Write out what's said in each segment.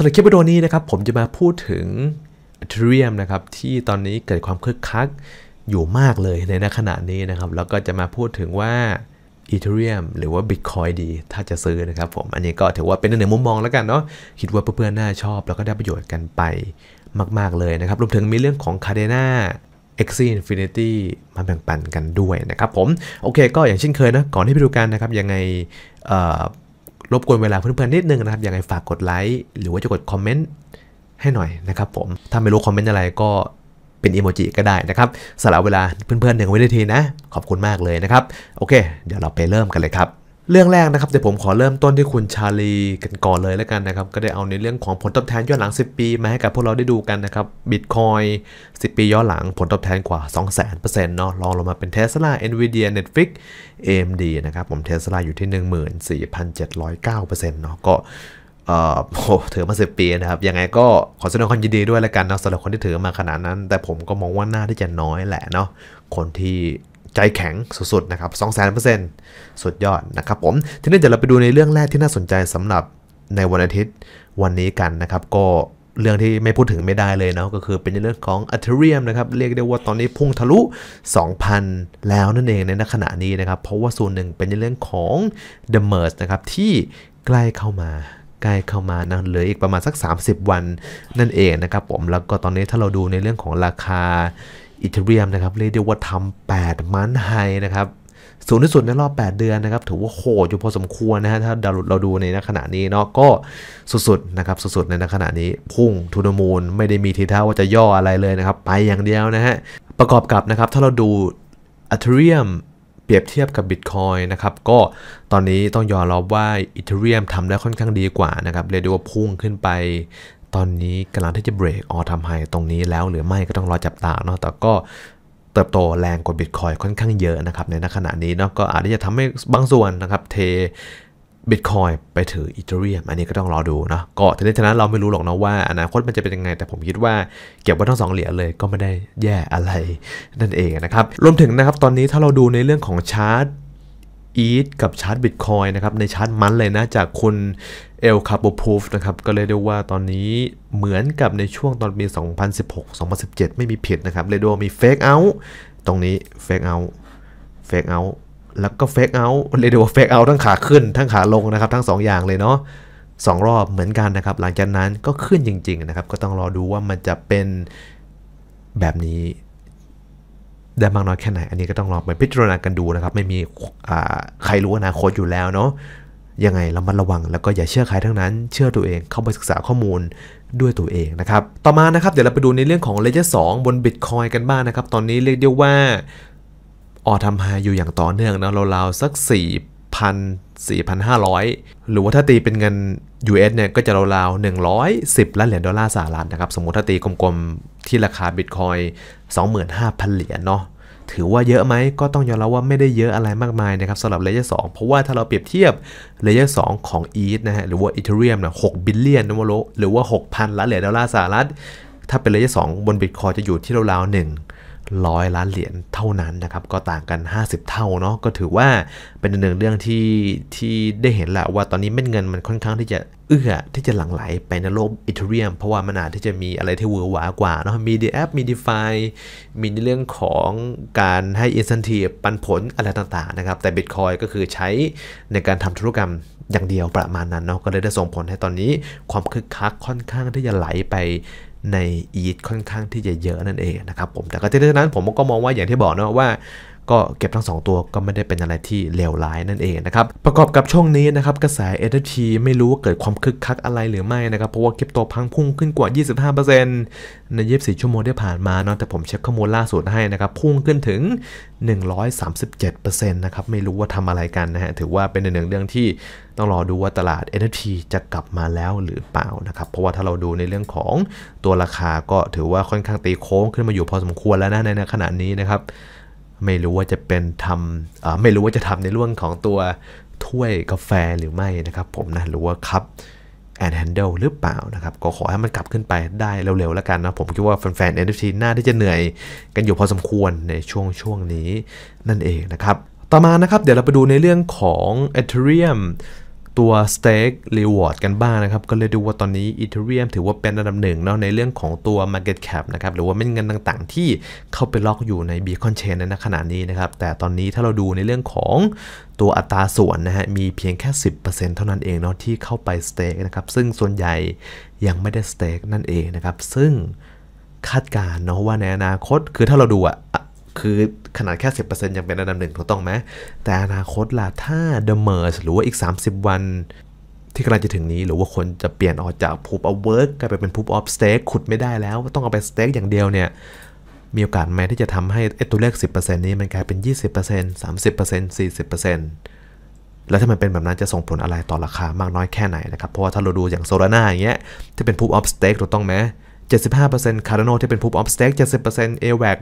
สำหรับคลิปวิดีโอนี้นะครับผมจะมาพูดถึงเทเรียมนะครับที่ตอนนี้เกิดความคึกคัก อยู่มากเลยในขณะนี้นะครับแล้วก็จะมาพูดถึงว่าอีเทเรียมหรือว่า Bitcoin ดี ถ้าจะซื้อนะครับผมอันนี้ก็ถือว่าเป็นหนึ่งมุมมองแล้วกันเนาะคิดว่าเพื่อนๆ น่าชอบแล้วก็ได้ประโยชน์กันไปมาก ๆ เลยนะครับ รวมถึงมีเรื่องของ Cardena x i n f i n i t y มาแบ่งปันกันด้วยนะครับผมโอเค ก็อย่างเช่นเคยนะก่อนที่ไปดูกันนะครับยังไงรบกวนเวลาเพื่อนๆนิดนึงนะครับอยางไรฝากกดไลค์ หรือว่าจะกดคอมเมนต์ให้หน่อยนะครับผม ถ้าไม่รู้คอมเมนต์อะไรก็เป็นอีโมจิก็ได้นะครับ สละเวลาเพื่อนๆหนึ่งวินาทีนะ ขอบคุณมากเลยนะครับ โอเค เดี๋ยวเราไปเริ่มกันเลยครับเรื่องแรกนะครับเดี๋ยวผมขอเริ่มต้นที่คุณชาลีกันก่อนเลยแล้วกันนะครับ ก็ได้เอาในเรื่องของผลตอบแทนย้อนหลัง 10 ปีมาให้กับพวกเราได้ดูกันนะครับบิตคอย10 ปีย้อนหลังผลตอบแทนกว่า 2 0 0 0 0เนาะลองลงมาเป็นเเทสลาอ็นวีเดียเน็ตฟิกเอ็มดีนะครับผมเทสลาอยู่ที่ 14,709%เนาะก็เอ่อโหถือมา 10 ปีนะครับยังไงก็ขอแสดงความยินดีด้วยแล้วกันนะสำหรับคนที่ถือมาขนาดนั้น แต่ผมก็มองว่าหน้าที่จะน้อยแหละเนาะคนที่ใจแข็งสุดๆ นะครับสองแสนสุดยอดนะครับผม ทีนี้เดี๋ยวเราไปดูในเรื่องแรกที่น่าสนใจสำหรับในวันอาทิตย์วันนี้กันนะครับ ก็เรื่องที่ไม่พูดถึงไม่ได้เลยเนาะก็คือเป็นเรื่องของอัลเทเรียมนะครับ เรียกได้ว่าตอนนี้พุ่งทะลุ 2,000 แล้วนั่นเองในขณะนี้นะครับ เพราะว่าส่วนหนึ่งเป็นเรื่องของ The Merge นะครับที่ใกล้เข้ามาใกล้เข้ามานะเหลืออีกประมาณสัก 30 วันนั่นเองนะครับผม แล้วก็ตอนนี้ถ้าเราดูในเรื่องของราคาอีเทเรียมนะครับเรียกได้ว่าทำ8มันไฮนะครับสูงที่สุดในรอบ 8 เดือนนะครับถือว่าโหดอยู่พอสมควรนะฮะถ้าดาวเราดูในขณะนี้เนาะก็สุดๆนะครับสุดๆ ในขณะนี้ พุ่งทุนมูล ไม่ได้มีทีท่าว่าจะย่ออะไรเลยนะครับไปอย่างเดียวนะฮะประกอบกับนะครับถ้าเราดูอีเทเรียมเปรียบเทียบกับ Bitcoin นะครับก็ตอนนี้ต้องยอมรับว่า Ethereum ทำได้ค่อนข้างดีกว่านะครับเรียกได้ว่าพุ่งขึ้นไปตอนนี้กำลังที่จะเบรกออทำไฮตรงนี้แล้วหรือไม่ก็ต้องรอจับตาเนาะ แต่ก็เติบโตแรงกว่าบิตคอยค่อนข้างเยอะนะครับในขณะนี้เนาะ ก็อาจจะทำให้บางส่วนนะครับเทบิตคอยไปถืออีเทเรียมอันนี้ก็ต้องรอดูเนาะ ก็ทีนี้ฉะนั้นเราไม่รู้หรอกนะว่าอนาคตมันจะเป็นยังไง แต่ผมคิดว่าเก็บไว้ทั้งสองเหรียญเลยก็ไม่ได้แย่อะไรนั่นเองนะครับ รวมถึงนะครับตอนนี้ถ้าเราดูในเรื่องของชาร์ตอีทกับชาร์ตบิตคอยนะครับในชาร์ตมันเลยนะจากคุณเอลคาโบพูฟนะครับก็เลยเรียกว่าตอนนี้เหมือนกับในช่วงตอนปี2016-2017 ไม่มีผิดนะครับเลยดูมีเฟกเอา์ตรงนี้เฟกเอา์เฟกเอา์แล้วก็เฟกเอาท์เลยดูเฟกเอาท์ทั้งขาขึ้นทั้งขาลงนะครับ ทั้ง2อย่างเลยเนาะสองรอบเหมือนกันนะครับ หลังจากนั้นก็ขึ้นจริงๆนะครับ ก็ต้องรอดูว่ามันจะเป็นแบบนี้ได้มากน้อยแค่ไหน อันนี้ก็ต้องลองไปพิจารณากันดูนะครับ ไม่มีใครรู้อนาคตอยู่แล้วเนาะ ยังไงเรามาระวังแล้วก็อย่าเชื่อใครทั้งนั้น เชื่อตัวเองเข้าไปศึกษาข้อมูลด้วยตัวเองนะครับ ต่อมานะครับ เดี๋ยวเราไปดูในเรื่องของเลเยอร์สบนบิตคอยกันบ้างนะครับ ตอนนี้เรียกได้ว่า ออทำายอยู่อย่างต่อเนื่องนะเราวๆสัก4 4,500 หรือว่าถ้าตีเป็นเงิน US เนี่ยก็จะราวๆ110 ล้านเหรียญดอลลาร์สหรัฐนะครับ สมมติถ้าตีกลมๆที่ราคาบิตคอย25,000 เหรียญเนาะถือว่าเยอะไหมก็ต้องยอมรับว่าไม่ได้เยอะอะไรมากมายนะครับสำหรับเลเยอร์สเพราะว่าถ้าเราเปรียบเทียบเลเยอร์สของอีทนะฮะหรือว่าอีเทอรียมนะหกบิลเลียนนวโลหรือว่า 6,000 ล้านเหรียญดอลลาร์สหรัฐ ถ้าเป็นเลเยอร์สบนบิตคอยจะอยู่ที่ราวๆ1ร้อยล้านเหรียญเท่านั้นนะครับก็ต่างกัน 50 เท่าเนาะก็ถือว่าเป็นหนึ่งเรื่องที่ที่ได้เห็นแหละว่าตอนนี้เม็ดเงินมันค่อนข้างที่จะเอื้อที่จะหลั่งไหลไปในโลกอีเทเรียม เพราะว่ามันอาจที่จะมีอะไรที่เวอร์วากว่าเนาะมีดีแอปมีดีฟามีในเรื่องของการให้อินสันทีปันผลอะไรต่าง ๆนะครับ แต่บิตคอยก็คือใช้ในการทำธุรกรรมอย่างเดียวประมาณนั้นเนาะก็เลยได้ส่งผลให้ตอนนี้ความคึกคักค่อนข้างที่จะไหลไปในอีทค่อนข้างที่จะเยอะนั่นเองนะครับผม แต่ก็ที่นั้นผมก็มองว่าอย่างที่บอกนะว่าก็เก็บทั้ง 2 ตัวก็ไม่ได้เป็นอะไรที่เลวร้ายนั่นเองนะครับประกอบกับช่วงนี้นะครับกระแส NFT ไม่รู้ว่าเกิดความคึกคักอะไรหรือไม่นะครับ เพราะว่าคริปโตพังพุ่งขึ้นกว่า 25%ใน 24 ชั่วโมงที่ผ่านมาเนาะแต่ผมเช็คข้อมูลล่าสุดให้นะครับพุ่งขึ้นถึง 137%นะครับไม่รู้ว่าทำอะไรกันนะฮะถือว่าเป็นหนึ่งเรื่องที่ต้องรอดูว่าตลาด NFT จะกลับมาแล้วหรือเปล่านะครับเพราะว่าถ้าเราดูในเรื่องของตัวราคาก็ถือว่าค่อนข้างตีโค้งขึ้นมาอยู่พอสมควรแล้วนะในขณะนี้นะครับไม่รู้ว่าจะเป็นทำไม่รู้ว่าจะทำในเรื่องของตัวถ้วยกาแฟหรือไม่นะครับ ผมนะหรือว่าคัพแอนด์แฮนเดิลหรือเปล่านะครับ ก็ขอให้มันกลับขึ้นไปได้เร็วๆแล้วกันนะผมคิดว่าแฟนๆ NFT น่าที่จะเหนื่อยกันอยู่พอสมควรในช่วงช่วงนี้นั่นเองนะครับ ต่อมานะครับเดี๋ยวเราไปดูในเรื่องของ Ethereum ตัวสเต็กร e วอร์กันบ้างนะครับ ก็เลยดูว่าตอนนี้ Ethereum ถือว่าเป็นอันดับหนึ่งเนาะในเรื่องของตัว Market Cap นะครับหรือว่าเดงินต่างๆ ที่เข้าไปล็อกอยู่ใน Beacon Chain ในขณะนี้นะครับแต่ตอนนี้ถ้าเราดูในเรื่องของตัวอัตราส่วนนะฮะมีเพียงแค่ 10%เท่านั้นเองเนาะที่เข้าไปสเต็กนะครับซึ่งส่วนใหญ่ยังไม่ได้สเต็กนั่นเองนะครับซึ่งคาดการเนาะว่าในอนาคต คือถ้าเราดูอะคือขนาดแค่ 10%ยังเป็นอันดับหนึ่งถูกต้องไหมแต่อนาคตล่ะ ถ้าด h เมอร์ e หรือว่าอีก 30 วัน ที่กำลังจะถึงนี้ หรือว่าคนจะเปลี่ยนออกจากพูบเอาเวิร์กกลายไปเป็นพูบออฟสเต็กขุดไม่ได้แล้ว ต้องเอาไปสเต็กอย่างเดียวเนี่ย มีโอกาสไหมที่จะทำให้ตัวเลข 10%นี้มันกลายเป็น 20% 30% 40%แล้วถ้ามันเป็นแบบนั้นจะส่งผลอะไรต่อราคามากน้อยแค่ไหนนะครับ เพราะว่าถ้าเราดูอย่างโซลาร่าอย่างเงี้ยที่เป็นพูบออฟสเต็กถูกต้องไหม75% c a r d a n ที่เป็น p r o o อ of เ t ็ k 70% AWAC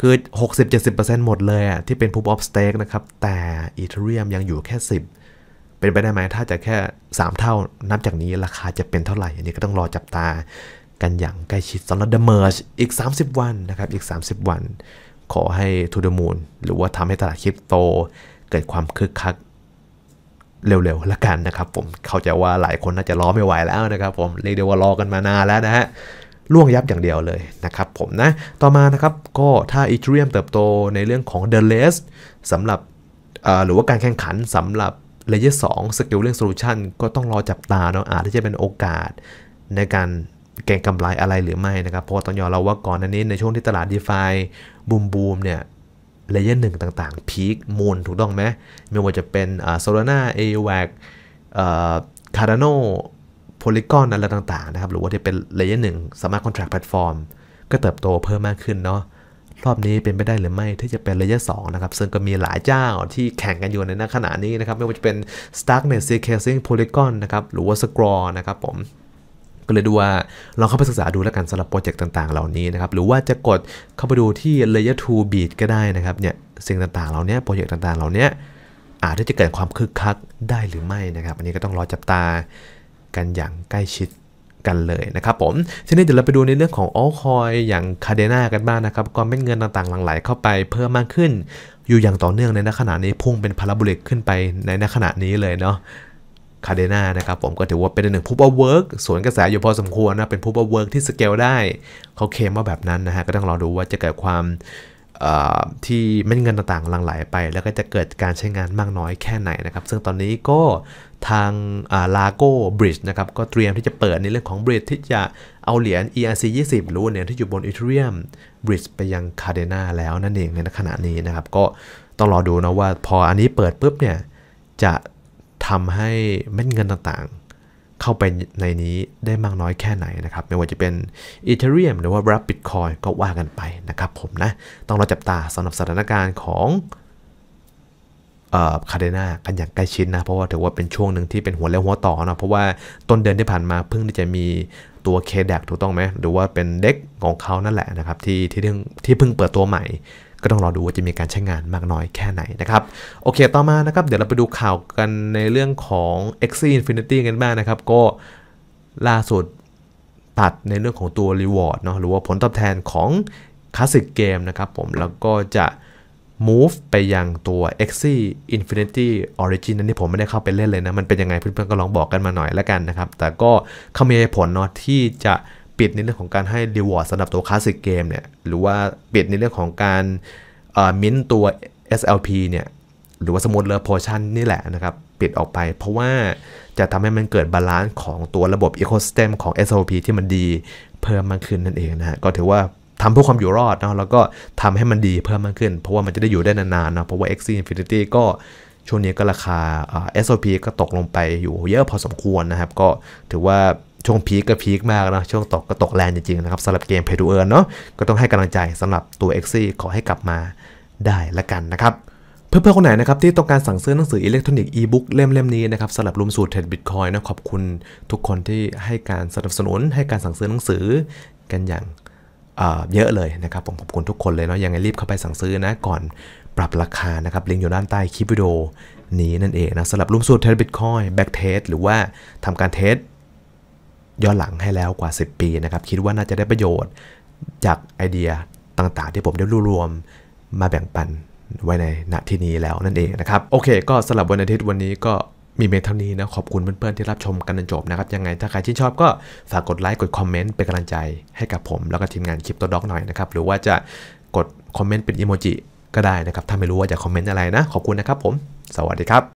คือ 60-70%หมดเลยอ่ะที่เป็น proof of stake นะครับ แต่อีเทเรียมยังอยู่แค่ 10 เป็นไปได้ไหมถ้าจะแค่ 3 เท่านับจากนี้ราคาจะเป็นเท่าไหร่ อันนี้ก็ต้องรอจับตากันอย่าง ใกล้ชิดสำหรับ The Merge อีก 30 วันนะครับ อีก 30 วัน ขอให้ To the Moon หรือว่าทำให้ตลาดคริปโต เกิดความคึกคัก เร็วๆละกันนะครับผมเข้าใจว่าหลายคนน่าจะรอไม่ไหวแล้วนะครับ ผมเรียกได้ว่ารอกันมานานแล้วนะฮะล่วงยับอย่างเดียวเลยนะครับผมนะ ต่อมานะครับ ก็ถ้าอีเทเรียมเติบโตในเรื่องของ The l e s สสำหรับหรือว่าการแข่งขันสำหรับเลเยอร์สองสกิลเรื่องโซลูชันก็ต้องรอจับตาเนาะอาจจะเป็นโอกาสในการเก่งกำไรอะไรหรือไม่นะครับ เพราะต้องยอมรับว่าก่อนอันนี้ในช่วงที่ตลาดดีฟายบูมบูมเนี่ยเลเยอร์หนึ่งต่างๆพีคมูลถูกต้องไหมไม่ว่าจะเป็นโซลาร่าเอวักคาร์โนพลิกอนอะไรต่างๆนะครับหรือว่าที่เป็นเลเยอร์หนึ่งสมาร์ทคอนแทรคแพลตฟอร์มก็เติบโตเพิ่มมากขึ้นเนาะรอบนี้เป็นไปได้หรือไม่ที่จะเป็นเลเยอร์สนะครับซึ่งก็มีหลายเจ้าที่แข่งกันอยู่ในณขณะนี้นะครับไม่ว่าจะเป็น Starknet s e c a s i n g Polygon นะครับหรือว่า s c r อนะครับผม ก็เลยดูว่าลองเข้าไปศึกษาดูแล้วกันสำหรับโปรเจกต์ต่างๆเหล่านี้นะครับหรือว่าจะกดเข้าไปดูที่ Layer 2 Beat ก็ได้นะครับเนี่ยสิ่งต่างๆ เหล่านี้โปรเจกต์ต่างๆเหล่านี้อาจจะเกิดความคึกคักได้หรือไม่นะครับ อันนี้ก็ต้องรอจับตากันอย่างใกล้ชิดกันเลยนะครับผม ทีนี้เดี๋ยวเราไปดูในเรื่องของออคอยอย่างคาเดนากันบ้างนะครับก็เม็ดเงินต่างๆหลั่งไหลเข้าไปเพิ่มมากขึ้น อยู่อย่างต่อเนื่องในขณะนี้พุ่งเป็นพาราโบลิกขึ้นไปในขณะนี้เลยเนาะคาเดนานะครับผมก็ถือว่าเป็นหนึ่งผู้บเวิร์กสวนกระแสอยู่พอสมควรนะ เป็นผู้บเวิร์กที่สเกลได้ เขาเคมว่าแบบนั้นนะฮะก็ต้องรอดูว่าจะเกิดความที่เม็ดเงินต่างๆหลั่งไหลไป แล้วก็จะเกิดการใช้งานมากน้อยแค่ไหนนะครับ ซึ่งตอนนี้ก็ทางลาโก้บริดจ์นะครับ ก็เตรียมที่จะเปิดในเรื่องของบริดจ์ที่จะเอาเหรียญ ERC 20หรือเหรียญที่อยู่บนอีเทเรียมบริดจ์ไปยังคาเดนาแล้วนั่นเองในขณะนี้นะครับ ก็ต้องรอดูนะว่าพออันนี้เปิดปุ๊บเนี่ย จะทำให้เม็ดเงินต่างๆเข้าไปในนี้ได้มากน้อยแค่ไหนนะครับ ไม่ว่าจะเป็น Ethereum หรือว่า r a p i ิ Coin ก็ว่ากันไปนะครับผมนะ ต้องรอจับตาสำหรับสถานการณ์ของคาเดนากันอย่างใกล้ชิดนนะ เพราะว่าถือว่าเป็นช่วงหนึ่งที่เป็นหัวเลี้ยวหัวต่อนะ เพราะว่าต้นเดือนที่ผ่านมาเพิ่งที่จะมีตัวเคดักถูกต้องไหมหรือว่าเป็นเด็กของเขานั่นแหละนะครับที่ที่เพิ่งที่เพิ่งเปิดตัวใหม่ก็ต้องรอดูว่าจะมีการใช้งานมากน้อยแค่ไหนนะครับ โอเค ต่อมานะครับ เดี๋ยวเราไปดูข่าวกันในเรื่องของ x i e Infinity กันบ้างนะครับก็ล่าสุดตัดในเรื่องของตัว Reward เนาะหรือว่าผลตอบแทนของคลาสสิกเกมนะครับผมแล้วก็จะ move ไปยังตัว x i e Infinity Origin นั้นที่ผมไม่ได้เข้าไปเล่นเลยนะ มันเป็นยังไงเพื่อนๆก็ลองบอกกันมาหน่อยแล้วกันนะครับ แต่ก็เขามีผลเนาะที่จะปิดในเรื่องของการให้รีวอร์ดสำหรับตัวคลาสสิกเกมเนี่ยหรือว่าปิดในเรื่องของการมิ้นตัว SLP เนี่ยหรือว่าสมุดเลอร์พอชันนี่แหละนะครับ ปิดออกไปเพราะว่าจะทำให้มันเกิดบาลานซ์ของตัวระบบอีโคสเตมของ s l p ที่มันดีเพิ่มมากขึ้นนั่นเองนะฮะก็ถือว่าทำเพื่อความอยู่รอดเนาะแล้วก็ทำให้มันดีเพิ่มมากขึ้น เพราะว่ามันจะได้อยู่ได้นานๆเนาะเพราะว่า Axie Infinity ก็ช่วงนี้ก็ราคา SOP ก็ตกลงไปอยู่เยอะพอสมควรนะครับ ก็ถือว่าช่วงพีคก็พีคมากนะช่วงตกก็ตกแรงจริงๆนะครับสำหรับเกมเพดูเอิร์นเนาะก็ต้องให้กำลังใจสำหรับตัวเอ็กซี่ขอให้กลับมาได้ละกันนะครับ เพื่อนๆคนไหนนะครับ ที่ต้องการสั่งซื้อหนังสืออิเล็กทรอนิกส์อีบุ๊กเล่มเล่มนี้นะครับสำหรับรวมสูตรเทรดบิตคอยน์นะขอบคุณทุกคนที่ให้การสนับสนุนให้การสั่งซื้อหนังสือกันอย่างเยอะเลยนะครับผมขอบคุณทุกคนเลยเนาะยังไงรีบเข้าไปสั่งซื้อนะก่อนปรับราคานะครับลิงก์อยู่ด้านใต้คลิปวิดีโอนี้นั่นเองนะสำหรับรวมสูตรเทรดบิตคอยแบ็กเทสหรือว่าทำการเทสย้อนหลังให้แล้วกว่า 10 ปีนะครับ คิดว่าน่าจะได้ประโยชน์จากไอเดียต่างๆ ที่ผมได้รวบรวมมาแบ่งปันไว้ในณที่นี้แล้วนั่นเองนะครับ โอเค ก็สำหรับวันอาทิตย์วันนี้ก็มีเมเท่านี้นะ ขอบคุณเพื่อน ๆ ที่รับชมกันจนจบนะครับ ยังไงถ้าใครชื่นชอบก็ฝากกดไลค์ กดคอมเมนต์ เป็นกำลังใจให้กับผม แล้วก็ทีมงานคลิปตัวด็อกหน่อยนะครับหรือว่าจะกดคอมเมนต์เป็นอีโมจิก็ได้นะครับถ้าไม่รู้ว่าจะคอมเมนต์อะไรนะ ขอบคุณนะครับ ผม สวัสดีครับ